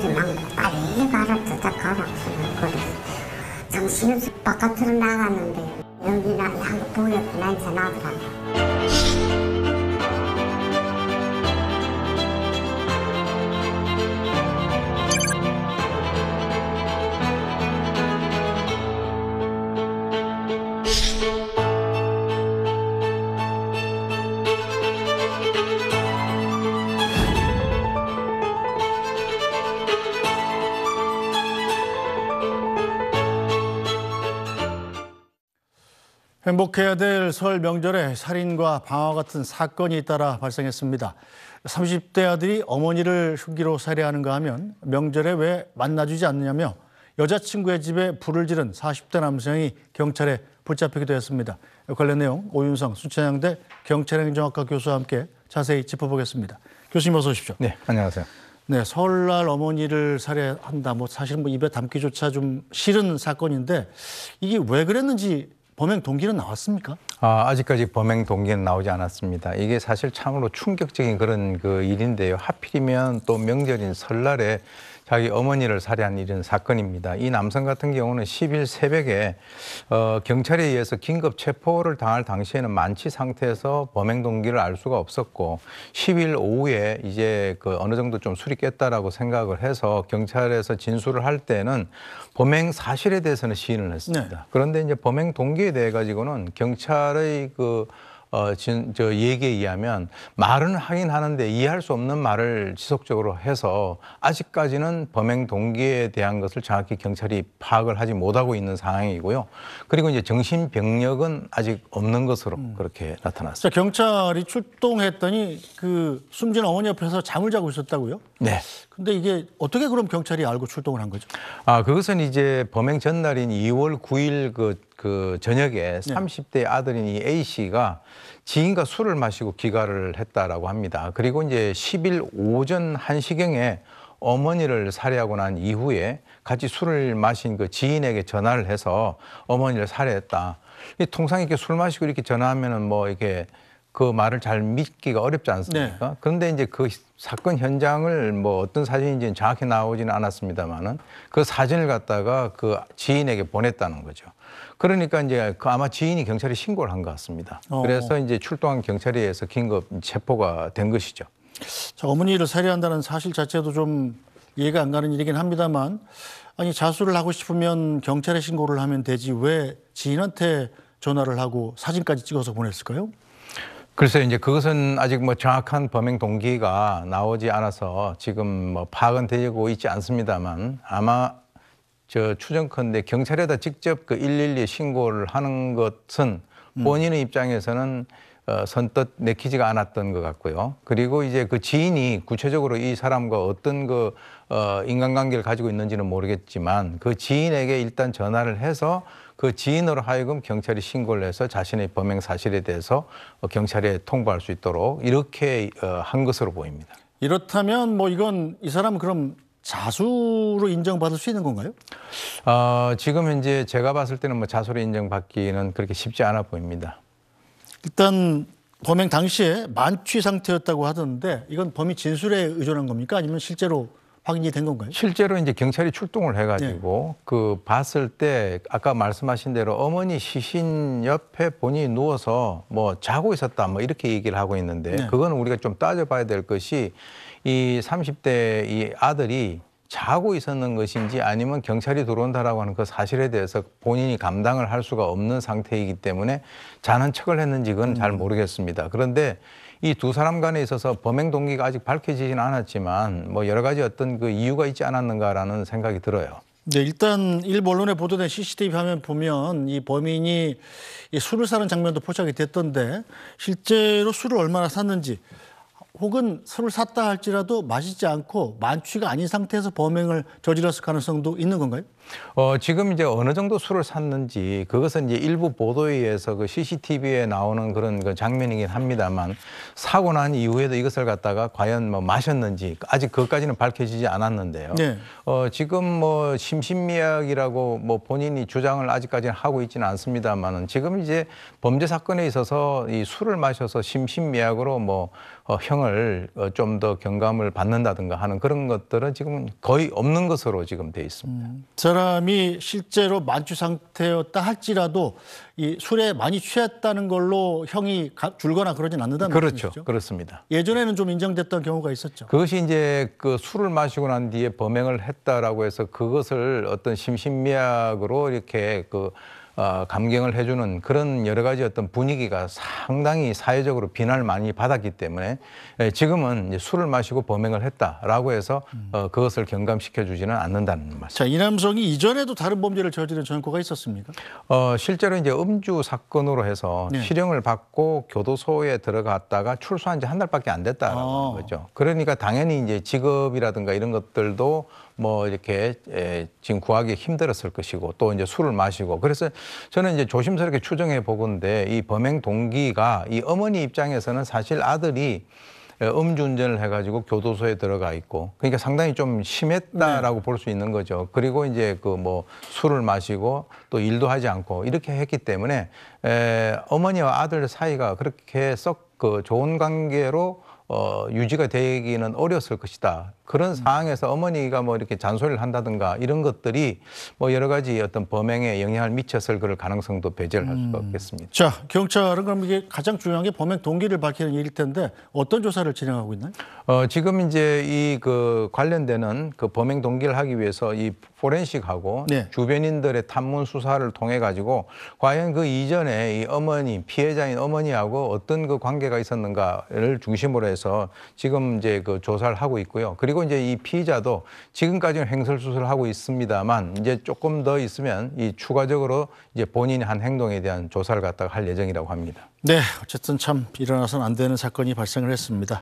그들막 빨리 바로 도착가고 정신없이 바깥으로 나갔는데 여기가 양 보였구나 전화더라 행복해야 될 설 명절에 살인과 방화 같은 사건이 잇따라 발생했습니다. 30대 아들이 어머니를 흉기로 살해하는가 하면 명절에 왜 만나주지 않느냐며 여자친구의 집에 불을 지른 40대 남성이 경찰에 붙잡히기도 했습니다. 관련 내용 오윤성 순천향대 경찰행정학과 교수와 함께 자세히 짚어보겠습니다. 교수님 어서 오십시오. 네, 안녕하세요. 네, 설날 어머니를 살해한다. 뭐 사실 뭐 입에 담기조차 좀 싫은 사건인데 이게 왜 그랬는지 범행 동기는 나왔습니까? 아, 아직까지 범행 동기는 나오지 않았습니다. 이게 사실 참으로 충격적인 그런 그 일인데요. 하필이면 또 명절인 설날에 자기 어머니를 살해한 이런 사건입니다. 이 남성 같은 경우는 10일 새벽에 어, 경찰에 의해서 긴급 체포를 당할 당시에는 만취 상태에서 범행 동기를 알 수가 없었고 10일 오후에 이제 그 어느 정도 좀 술이 깼다라고 생각을 해서 경찰에서 진술을 할 때는 범행 사실에 대해서는 시인을 했습니다. 네. 그런데 이제 범행 동기에 대해 가지고는 경찰의 그 어, 지금 저 얘기에 의하면 말은 하긴 하는데 이해할 수 없는 말을 지속적으로 해서 아직까지는 범행 동기에 대한 것을 정확히 경찰이 파악을 하지 못하고 있는 상황이고요. 그리고 이제 정신병력은 아직 없는 것으로 음. 그렇게 나타났습니다. 경찰이 출동했더니 그 숨진 어머니 옆에서 잠을 자고 있었다고요? 네. 근데 이게 어떻게 그럼 경찰이 알고 출동을 한 거죠? 아, 그것은 이제 범행 전날인 2월 9일 그그 저녁에 30대 아들인 이 A 씨가 지인과 술을 마시고 기가를 했다라고 합니다. 그리고 이제 10일 오전 1시경에 어머니를 살해하고 난 이후에 같이 술을 마신 그 지인에게 전화를 해서 어머니를 살해했다. 통상 이렇게 술 마시고 이렇게 전화하면은 뭐 이렇게 그 말을 잘 믿기가 어렵지 않습니까? 네. 그런데 이제 그 사건 현장을 뭐 어떤 사진인지는 정확히 나오지는 않았습니다만은 그 사진을 갖다가 그 지인에게 보냈다는 거죠. 그러니까 이제 그 아마 지인이 경찰에 신고를 한 것 같습니다. 어. 그래서 이제 출동한 경찰에 의해서 긴급 체포가 된 것이죠. 자, 어머니를 살해한다는 사실 자체도 좀 이해가 안 가는 일이긴 합니다만 아니 자수를 하고 싶으면 경찰에 신고를 하면 되지 왜 지인한테 전화를 하고 사진까지 찍어서 보냈을까요? 글쎄 이제 그것은 아직 뭐 정확한 범행 동기가 나오지 않아서 지금 뭐 파악은 되고 있지 않습니다만 아마 저 추정컨대 경찰에다 직접 그 112 신고를 하는 것은 음. 본인의 음. 입장에서는 어, 선뜻 내키지가 않았던 것 같고요. 그리고 이제 그 지인이 구체적으로 이 사람과 어떤 그 어, 인간관계를 가지고 있는지는 모르겠지만 그 지인에게 일단 전화를 해서 그 지인으로 하여금 경찰이 신고를 해서 자신의 범행 사실에 대해서 어, 경찰에 통보할 수 있도록 이렇게 어, 한 것으로 보입니다. 이렇다면 뭐 이건 이 사람 그럼 자수로 인정받을 수 있는 건가요? 어, 지금 현재 제가 봤을 때는 뭐 자수로 인정받기는 그렇게 쉽지 않아 보입니다. 일단 범행 당시에 만취 상태였다고 하던데 이건 범인 진술에 의존한 겁니까? 아니면 실제로 확인이 된 건가요? 실제로 이제 경찰이 출동을 해가지고 네. 그 봤을 때 아까 말씀하신 대로 어머니 시신 옆에 본인이 누워서 뭐 자고 있었다 뭐 이렇게 얘기를 하고 있는데 네. 그건 우리가 좀 따져봐야 될 것이 이 30대 이 아들이 자고 있었는 것인지 아니면 경찰이 들어온다라고 하는 그 사실에 대해서 본인이 감당을 할 수가 없는 상태이기 때문에 자는 척을 했는지 그건 음. 잘 모르겠습니다. 그런데 이 두 사람 간에 있어서 범행 동기가 아직 밝혀지진 않았지만 뭐 여러 가지 어떤 그 이유가 있지 않았는가라는 생각이 들어요. 네, 일단 일부 언론에 보도된 CCTV 화면 보면 이 범인이 이 술을 사는 장면도 포착이 됐던데 실제로 술을 얼마나 샀는지 혹은 술을 샀다 할지라도 마시지 않고 만취가 아닌 상태에서 범행을 저질렀을 가능성도 있는 건가요? 어, 지금 이제 어느 정도 술을 샀는지 그것은 이제 일부 보도에 의해서 그 CCTV에 나오는 그런 그 장면이긴 합니다만 사고 난 이후에도 이것을 갖다가 과연 뭐 마셨는지 아직 그것까지는 밝혀지지 않았는데요. 네. 어, 지금 뭐 심신미약이라고 뭐 본인이 주장을 아직까지는 하고 있지는 않습니다만은 지금 이제 범죄 사건에 있어서 이 술을 마셔서 심신미약으로 뭐 어, 형을 어, 좀더 경감을 받는다든가 하는 그런 것들은 지금 거의 없는 것으로 지금 돼 있습니다. 음. 사람이 실제로 만취 상태였다 할지라도 이 술에 많이 취했다는 걸로 형이 줄거나 그러진 않는다는 그렇죠. 말씀이시죠? 그렇습니다. 예전에는 좀 인정됐던 경우가 있었죠. 그것이 이제 그 술을 마시고 난 뒤에 범행을 했다라고 해서 그것을 어떤 심신미약으로 이렇게 그 어, 감경을 해주는 그런 여러 가지 어떤 분위기가 상당히 사회적으로 비난을 많이 받았기 때문에 예, 지금은 이제 술을 마시고 범행을 했다라고 해서 어, 그것을 경감시켜 주지는 않는다는 말씀. 자, 이남성이 이전에도 다른 범죄를 저지른 전과가 있었습니까? 어, 실제로 이제 음주 사건으로 해서 네. 실형을 받고 교도소에 들어갔다가 출소한 지 한 달밖에 안 됐다라는 아. 거죠. 그러니까 당연히 이제 직업이라든가 이런 것들도 뭐 이렇게 에, 예, 지금 구하기 힘들었을 것이고 또 이제 술을 마시고 그래서 저는 이제 조심스럽게 추정해 보건데 이 범행 동기가 이 어머니 입장에서는 사실 아들이 예, 음주운전을 해가지고 교도소에 들어가 있고 그러니까 상당히 좀 심했다라고 네. 볼수 있는 거죠. 그리고 이제 그 뭐 술을 마시고 또 일도 하지 않고 이렇게 했기 때문에 에, 예, 어머니와 아들 사이가 그렇게 썩 그 좋은 관계로 어, 유지가 되기는 어려웠을 것이다. 그런 음. 상황에서 어머니가 뭐 이렇게 잔소리를 한다든가 이런 것들이 뭐 여러 가지 어떤 범행에 영향을 미쳤을 그럴 가능성도 배제를 할 수가 음. 없겠습니다. 음. 자, 경찰은 그럼 이게 가장 중요한 게 범행 동기를 밝히는 일일 텐데 어떤 조사를 진행하고 있나요? 어, 지금 이제 이 그 관련되는 그 범행 동기를 하기 위해서 이 포렌식하고 네. 주변인들의 탐문 수사를 통해 가지고 과연 그 이전에 이 어머니 피해자인 어머니하고 어떤 그 관계가 있었는가를 중심으로 해서 지금 이제 그 조사를 하고 있고요. 그리고 이제 이 피의자도 지금까지는 횡설 수사을 하고 있습니다만 이제 조금 더 있으면 이 추가적으로 이제 본인이 한 행동에 대한 조사를 갖다가 할 예정이라고 합니다. 네, 어쨌든 참 일어나선 안 되는 사건이 발생을 했습니다.